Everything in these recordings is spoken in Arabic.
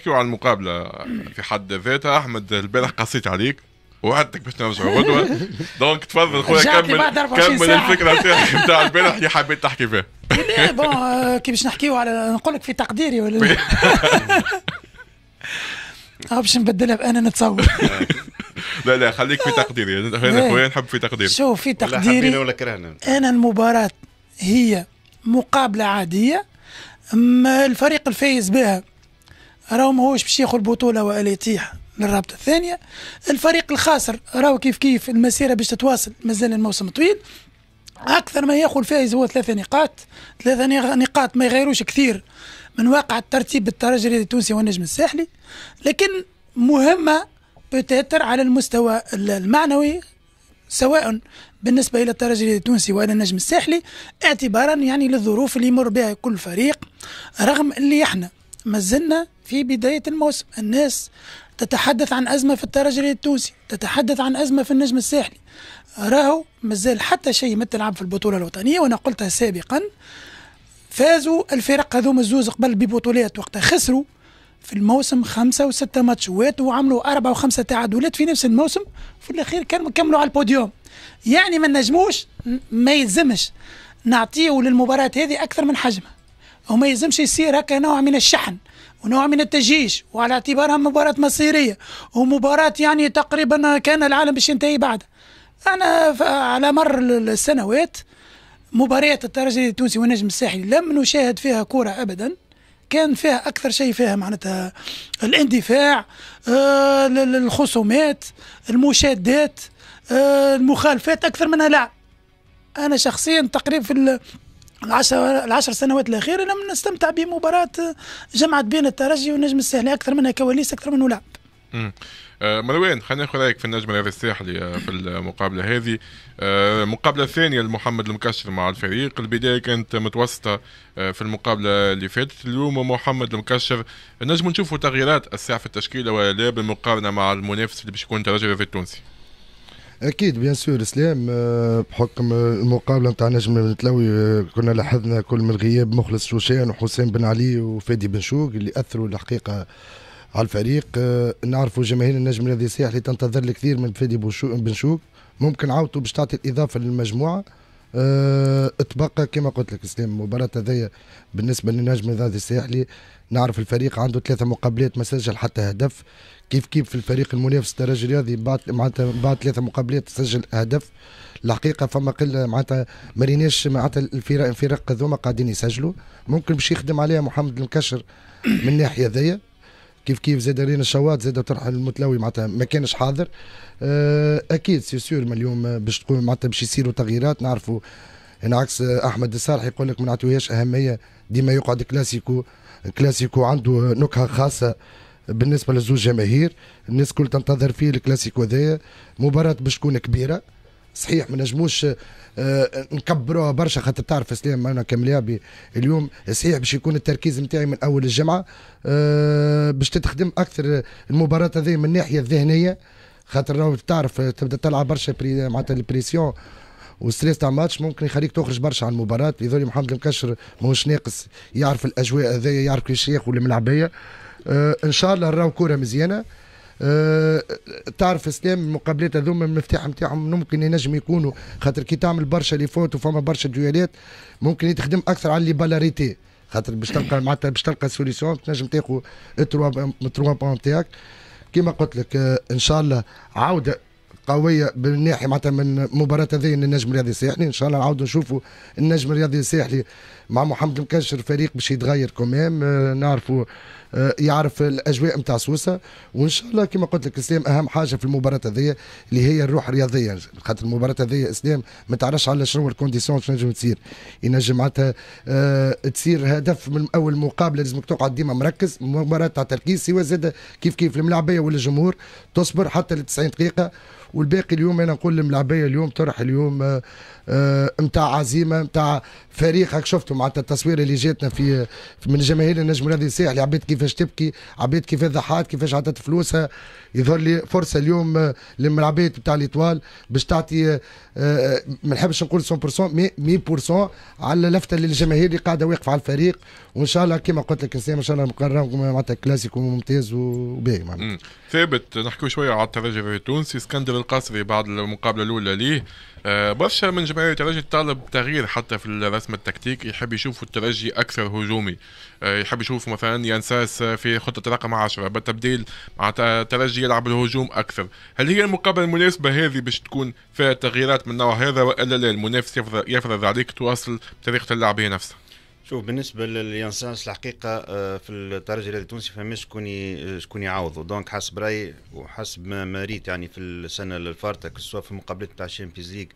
نحكيو على المقابله في حد ذاتها احمد البارح قصيت عليك وعدتك باش نرجعوا غدوه دونك تفضل خويا كمل كمل الفكره نتاع البارح اللي حبيت تحكي فيها إيه، بون euh، كي باش نحكيو على نقول لك في تقديري ولا أو باش نبدلها بانا نتصور لا لا خليك في تقديري انا إيه. خويا نحب في تقديري شوف في تقديري ولا, انا المباراه هي مقابله عاديه الفريق الفايز بها راهو ماهوش باش ياخذ البطوله ولا يتيح للرابطه الثانيه الفريق الخاسر راهو كيف كيف المسيره باش تتواصل مازال الموسم طويل اكثر ما ياخذ الفائز هو ثلاثه نقاط ثلاثه نقاط ما يغيروش كثير من واقع الترتيب بالترجي الرياضي التونسي والنجم الساحلي لكن مهمه بتاتر على المستوى المعنوي سواء بالنسبة إلى الترجي التونسي وإلى النجم الساحلي اعتبارا يعني للظروف اللي يمر بها كل فريق رغم اللي احنا ما زلنا في بداية الموسم الناس تتحدث عن أزمة في الترجي التونسي تتحدث عن أزمة في النجم الساحلي راهو مازال حتى شيء ما تلعب في البطولة الوطنية وأنا قلتها سابقا فازوا الفرق هذوما الزوز قبل ببطولات وقتها خسروا في الموسم خمسة وستة ماتشوات وعملوا أربعة وخمسة تعادلات في نفس الموسم في الأخير كانوا كملوا على البوديوم يعني ما نجموش ما يلزمش نعطيه للمباراة هذه أكثر من حجمها وما يلزمش يصير هكا نوع من الشحن ونوع من التجيش وعلى اعتبارها مباراة مصيرية ومباراة يعني تقريبا كان العالم باش ينتهي بعد أنا على مر السنوات مباريات الترجي التونسي والنجم الساحلي لم نشاهد فيها كرة أبدا كان فيها أكثر شيء فيها معناتها الاندفاع آه الخصومات المشادات آه المخالفات أكثر منها لا أنا شخصيا تقريبا في العشر العشر سنوات الاخيره لم نستمتع بمباراه جمعت بين الترجي والنجم الساحلي اكثر منها كواليس اكثر منه لعب. آه، مروان خلينا ناخذ رايك في النجم الرياضي الساحلي آه، في المقابله هذه آه، المقابله الثانيه لمحمد المكشر مع الفريق البدايه كانت متوسطه في المقابله اللي فاتت اليوم محمد المكشر نجم نشوفوا تغييرات الساعه في التشكيله ولا بالمقارنه مع المنافس اللي باش يكون الترجي التونسي اكيد بيان سور اسلام آه، بحكم المقابله نتاع نجم التلوي آه، كنا لاحظنا كل من غياب مخلص شوشان وحسام بن علي وفادي بن شوق اللي اثروا الحقيقه على الفريق آه، نعرفوا جماهير النجم الذي سيح اللي تنتظر الكثير من فادي بن شوق ممكن عاوته باش تعطي الاضافه للمجموعه اتبقى أه، كما قلت لك اسلام المباراه هذيا بالنسبه للنجم الغازي الساحلي نعرف الفريق عنده ثلاثه مقابلات ما سجل حتى هدف كيف كيف في الفريق المنافس الدرجه الرياضي بعد معناتها بعد ثلاثه مقابلات سجل هدف الحقيقه فما قله معناتها ما ريناش معناتها الفرق الفرق هذوما قاعدين يسجلوا ممكن باش يخدم عليها محمد المكشر من الناحيه هذيا كيف كيف زاد رينا الشواط زاد طرح المتلوي معناتها ما كانش حاضر آه، اكيد سي سور ما اليوم باش تقول معناتها باش يصيروا تغييرات نعرفوا هنا عكس احمد الصالح يقول لك ما نعطيوهاش اهميه ديما يقعد كلاسيكو كلاسيكو عنده نكهه خاصه بالنسبه للزوج جماهير الناس كل تنتظر فيه الكلاسيكو هذايا مباراه باش تكون كبيره صحيح ما نجموش آه، آه، نكبروها برشا خاطر تعرف اسلام معنا كمليابي اليوم صحيح باش يكون التركيز نتاعي من اول الجمعه آه، باش تتخدم اكثر المباراه هذه من الناحيه الذهنيه خاطر تعرف تبدا تلعب برشا بري معناتها البريسيون والستريس تاع ماتش ممكن يخليك تخرج برشا عن المباراه يظل محمد المكشر ماهوش ناقص يعرف الاجواء هذايا يعرف كيفاش ياخذ الملعبيه ان شاء الله نراو كوره مزيانه أه تعرف اسلام المقابلات هذوما المفتاح نتاعهم ممكن ينجم يكونوا خاطر كي تعمل برشا لي فوت وفما برشا دويلات ممكن يتخدم اكثر على لي بالاريتي خاطر باش تلقى معناتها باش تلقى سوليسيون تنجم تاخذ تروا بوان تاعك كيما قلت لك أه، ان شاء الله عوده قويه بالناحيه معناتها من مباراه هذه النجم الرياضي الساحلي ان شاء الله نعاودوا نشوفوا النجم الرياضي الساحلي مع محمد المكشر فريق باش يتغير كمام آه، نعرفوا آه، يعرف الاجواء نتاع سوسه وان شاء الله كما قلت لك اسلام اهم حاجه في المباراه هذه اللي هي الروح الرياضيه خاطر المباراه هذه اسلام ما تعرفش على شنو الكونديسيون شنو نجم تصير ينجم معناتها آه، تصير هدف من اول مقابله لازمك تقعد ديما مركز مباراه تاع تركيز سواء زاد كيف كيف الملاعبيه ولا الجمهور تصبر حتى ل 90 دقيقه والباقي اليوم انا نقول للملاعبيه اليوم طرح اليوم نتاع آه، آه، عزيمه نتاع فريق هاك شفتوا معناتها التصوير اللي جاتنا في من جماهير النجم الرياضي الساحلي عبيت كيفاش تبكي عبيت كيفاش ضحات كيفاش عطت فلوسها يظهر لي فرصه اليوم آه، للملاعبيه نتاع الاطوال باش تعطي ما نحبش نقول 100% مي 100% على لفته للجماهير اللي قاعده واقفه على الفريق وان شاء الله كما قلت لك ان شاء الله مقرر معناتها كلاسيكو ممتاز وباهي معناتها ثابت نحكي شويه على الترجي التونسي اسكندر القصري بعد المقابله الاولى ليه آه برشا من جماهير الترجي طالب تغيير حتى في الرسم التكتيك يحب يشوف الترجي اكثر هجومي آه يحب يشوف مثلا ينساس في خطه رقم 10 بالتبديل مع الترجي يلعب الهجوم اكثر هل هي المقابله المناسبه هذه باش تكون فيها تغييرات من نوع هذا والا لا المنافس يفرض, يفرض عليك تواصل بطريقه اللعب هي نفسها شوف بالنسبه لليانسانس الحقيقه آه، في الترجي الرياضي التونسي فما شكون شكون يعوضه دونك حسب رايي وحسب ما ريت يعني في السنه الفارطه سواء في المقابلات نتاع الشامبيونز ليغ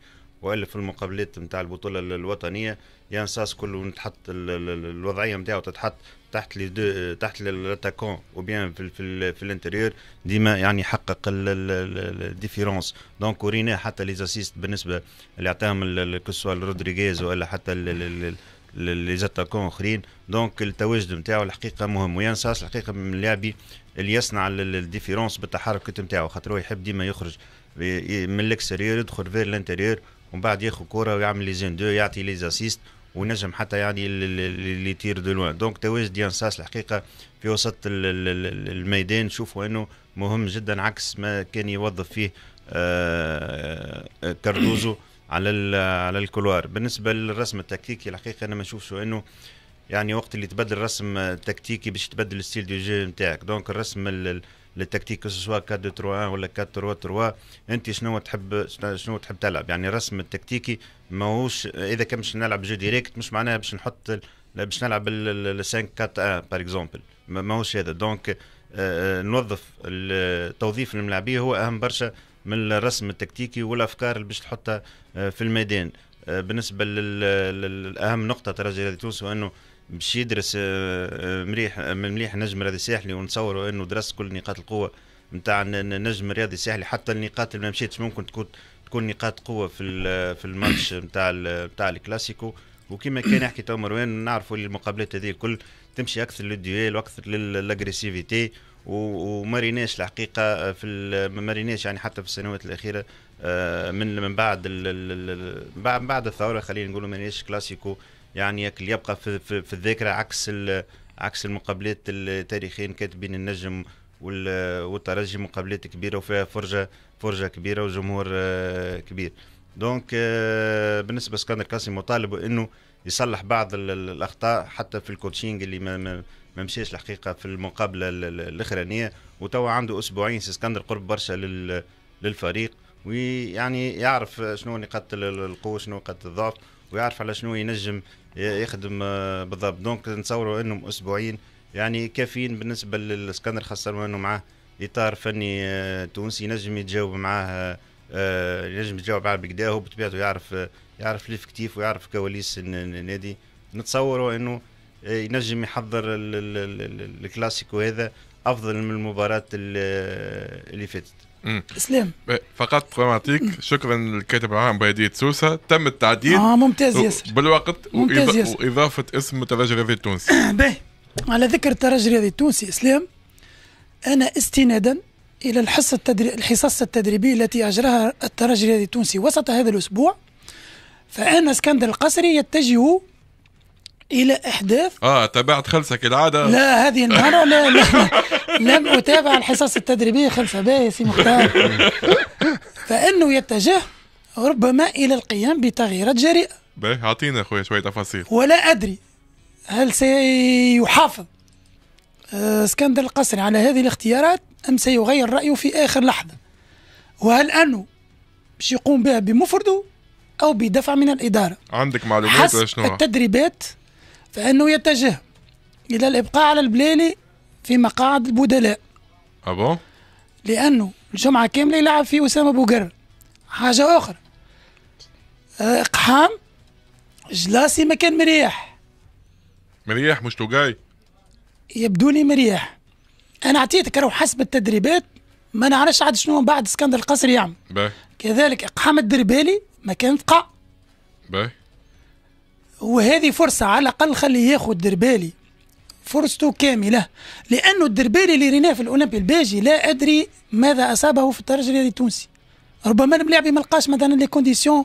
والا في المقابلات نتاع البطوله الوطنيه يانساس كله نتحط الوضعيه نتاعو تتحط تحت لي دو تحت لاتاكون او بيان في في, في الانتيريور ديما يعني يحقق الديفيرونس دونك ورينا حتى لي زاسيست بالنسبه اللي عطاهم كسوا رودريغيز ولا حتى لي زاتاكون اخرين دونك التواجد نتاعو الحقيقه مهم وينساس الحقيقه من اللاعبي اللي يصنع الديفيرونس بالتحركات نتاعو خاطر هو يحب ديما يخرج من الاكستيريور يدخل فير الانتيريور ومن بعد ياخذ كوره ويعمل لي زين دو يعطي لي زاسيست ونجم حتى يعني اللي تير دو لوان دونك تواجد ينساس الحقيقه في وسط الميدان شوفوا انه مهم جدا عكس ما كان يوظف فيه آه، آه، كاردوزو على على الكولوار بالنسبه للرسم التكتيكي الحقيقه انا ما نشوفش انه يعني وقت اللي تبدل الرسم التكتيكي باش تبدل الستيل دي جي نتاعك دونك الرسم التكتيك سواء 4 2 3 1 ولا 4 3 3 انت شنو تحب شنو تحب تلعب يعني الرسم التكتيكي ماهوش اذا كان باش نلعب جو ديريكت مش معناها باش نحط باش نلعب ال 5 4 1 بار اكزومبل ماهوش هذا دونك آه، آه، نوظف توظيف الملاعبيه هو اهم برشا من الرسم التكتيكي والافكار اللي باش تحطها آه، في الميدان آه، بالنسبه للاهم نقطه ترجي رياضي تونس انه باش يدرس آه، مليح مليح نجم رياضي ساحلي ونتصوروا انه درس كل نقاط القوه نتاع النجم الرياضي الساحلي حتى النقاط اللي ما مشيتش ممكن تكون تكون نقاط قوه في في الماتش نتاع نتاع الكلاسيكو وكما كان يحكي تو مروان نعرفوا المقابلات هذه الكل تمشي اكثر للديويل واكثر للاجريسيفيتي وما الحقيقه آه، في ما يعني حتى في السنوات الاخيره آه، من من بعد من بعد الثوره خلينا نقولوا ما كلاسيكو يعني يبقى في, في, في الذاكره عكس عكس المقابلات التاريخية كانت بين النجم والترجي مقابلات كبيره وفيها فرجه فرجه كبيره وجمهور آه، كبير دونك آه، بالنسبه لسكندر كاسي مطالب انه يصلح بعض الاخطاء حتى في الكوتشينج اللي ما ما مشيش الحقيقه في المقابله الاخرانيه وتوا عنده اسبوعين سي اسكندر قرب برشا للفريق ويعني يعرف شنو نقاط القوه شنو نقاط الضعف ويعرف على شنو ينجم يخدم آه، بالضبط دونك نتصوروا انهم اسبوعين يعني كافيين بالنسبه للاسكندر خاصه انه معاه اطار فني آه، تونسي ينجم يتجاوب معاه آه، ينجم يتجاوب على بكدا هو بطبيعته يعرف آه، يعرف ليف كتيف ويعرف كواليس النادي نتصوروا انه آه، ينجم يحضر الكلاسيكو هذا افضل من المباراه اللي فاتت اسلام فقط فرماتيك شكرا للكاتب العام بلديه سوسه تم التعديل اه ممتاز ياسر بالوقت ممتاز ياسر واضافه اسم الترجي الرياضي التونسي باهي على ذكر الترجي الرياضي التونسي اسلام انا استنادا إلى الحصة التدري... الحصص التدريبية التي أجراها الترجي الرياضي التونسي وسط هذا الأسبوع فأنا اسكندر القصري يتجه الى احداث اه تابعت خلفه كالعاده لا هذه المره لا, لا لم اتابع الحصص التدريبيه خلفه باهي سي مختار فانه يتجه ربما الى القيام بتغييرات جريئه باهي اعطينا اخويا شويه تفاصيل ولا ادري هل سيحافظ آه، اسكندر القصري على هذه الاختيارات أم سيغير رأيه في آخر لحظة وهل أنه باش يقوم بها بمفرده أو بدفع من الإدارة عندك معلومات حسب شنو؟ التدريبات فأنه يتجه إلى الإبقاء على البلالي في مقاعد البدلاء أبو ah لأنه الجمعة كاملة يلعب في أسامة بوقر حاجة أخرى آه، إقحام جلاسي مكان مريح مريح مش توقاي يبدو لي مريح انا اعطيتك راهو حسب التدريبات ما نعرفش عاد شنو بعد اسكندر القصر يعمل باي. كذلك اقحام الدربالي ما كان تقع باهي وهذه فرصة على الأقل خليه ياخذ دربالي فرصته كاملة لأنه الدربالي اللي ريناه في الأولمبي الباجي لا أدري ماذا أصابه في الترجي الرياضي التونسي ربما الملاعب ما لقاش مثلا لي كونديسيون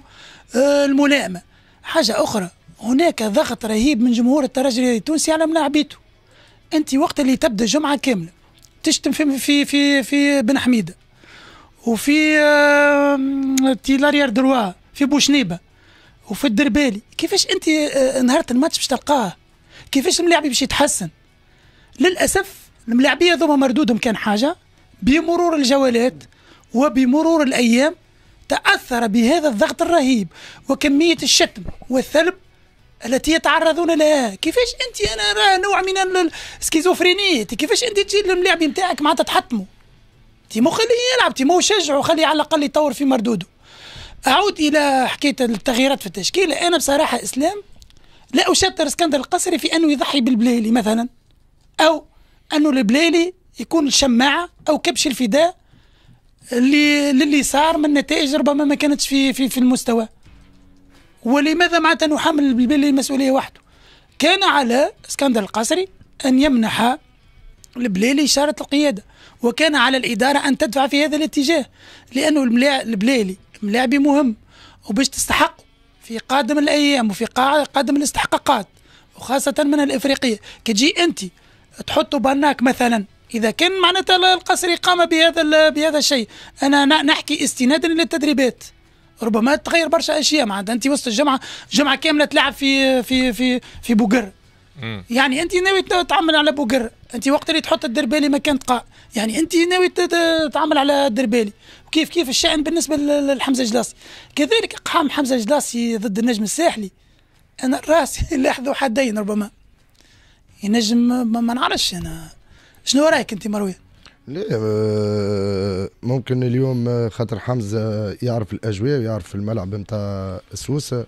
آه، الملائمة حاجة أخرى هناك ضغط رهيب من جمهور الترجي الرياضي التونسي على ملاعبيته انت وقت اللي تبدا جمعه كامله تشتم في في في, في بن حميده وفي تيلاريار دروا في بوشنيبه وفي الدربالي كيفاش انت آه نهار الماتش باش تلقاه كيفاش الملاعبي باش يتحسن للاسف الملاعبيه هذوما مردودهم كان حاجه بمرور الجولات وبمرور الايام تاثر بهذا الضغط الرهيب وكميه الشتم والثلب التي يتعرضون لها كيفاش انت انا راه نوع من السكيزوفرينية كيفاش انت تجي للملاعب نتاعك معناتها تحطمه مو خليه يلعب مو شجعه خليه على الاقل يطور في مردوده اعود الى حكايه التغييرات في التشكيل انا بصراحه اسلام لا اشتر اسكندر القصري في انه يضحي بالبليلي مثلا او انه البليلي يكون الشماعه او كبش الفداء اللي للي صار من نتائج ربما ما كانتش في في في المستوى ولماذا معناتها نحمل البلبلي المسؤولية وحده كان على اسكندر القصري أن يمنح البليلي إشارة القيادة وكان على الإدارة أن تدفع في هذا الاتجاه لأنه البليلي ملاعبي مهم وباش تستحق في قادم الأيام وفي قادم الاستحقاقات وخاصة من الإفريقية كتجي أنت تحطوا بناك مثلا إذا كان معناتها القصري قام بهذا بهذا الشيء أنا نحكي استنادا للتدريبات ربما تغير برشا اشياء معناتها انت وسط الجمعه جمعه كامله تلعب في في في في بوقر يعني انت ناوي تعمل على بوقر انت وقت اللي تحط الدربالي مكان قاع يعني انت ناوي تعمل على الدربالي وكيف كيف الشأن بالنسبه لحمزه الجلاصي كذلك اقحام حمزه الجلاصي ضد النجم الساحلي انا راسي لاحظوا حدين ربما ينجم ما نعرفش انا شنو رايك انت مروان لا آه، ممكن اليوم آه، خاطر حمزه يعرف الاجواء ويعرف الملعب نتاع السوسه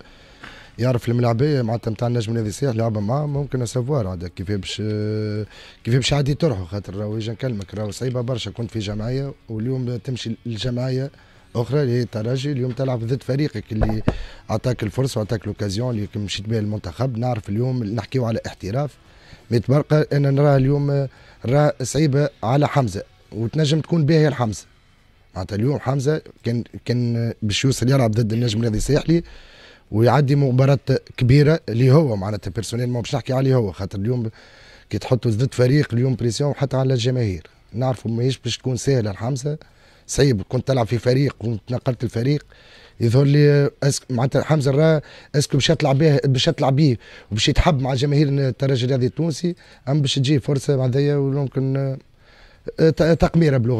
يعرف الملعبيه معناتها نتاع النجم النادي السياح لعب معاه ممكن اسافوار هذا كيف باش آه، كيف باش عادي تروحوا خاطر راهو نكلمك راهو صعيبه برشا كنت في جمعيه واليوم تمشي الجمعيه اخرى اللي هي الترجي اليوم تلعب ضد فريقك اللي عطاك الفرصه وعطاك لوكازيون اللي مشيت بها المنتخب نعرف اليوم نحكيو على احتراف متبرقه انا نراها اليوم آه، راه صعيبه على حمزه وتنجم تكون باهيه لحمزه معناتها اليوم حمزه كان كان باش يوصل يلعب ضد النجم الرياضي الساحلي ويعدي مباراه كبيره اللي هو معناتها بيرسونيل ما باش نحكي عليه هو خاطر اليوم كي تحطوا ضد فريق اليوم بريسيون حتى على الجماهير نعرفوا ماهيش باش تكون سهله لحمزه صعيب كنت تلعب في فريق وتنقلت الفريق يظهر لي أسك... معناتها حمزه الرا اسكو باش يطلع به باش يطلع به وباش يتحب مع جماهير الترجي الرياضي التونسي ام باش تجي فرصه بعديا وممكن آه، تقميره بلغه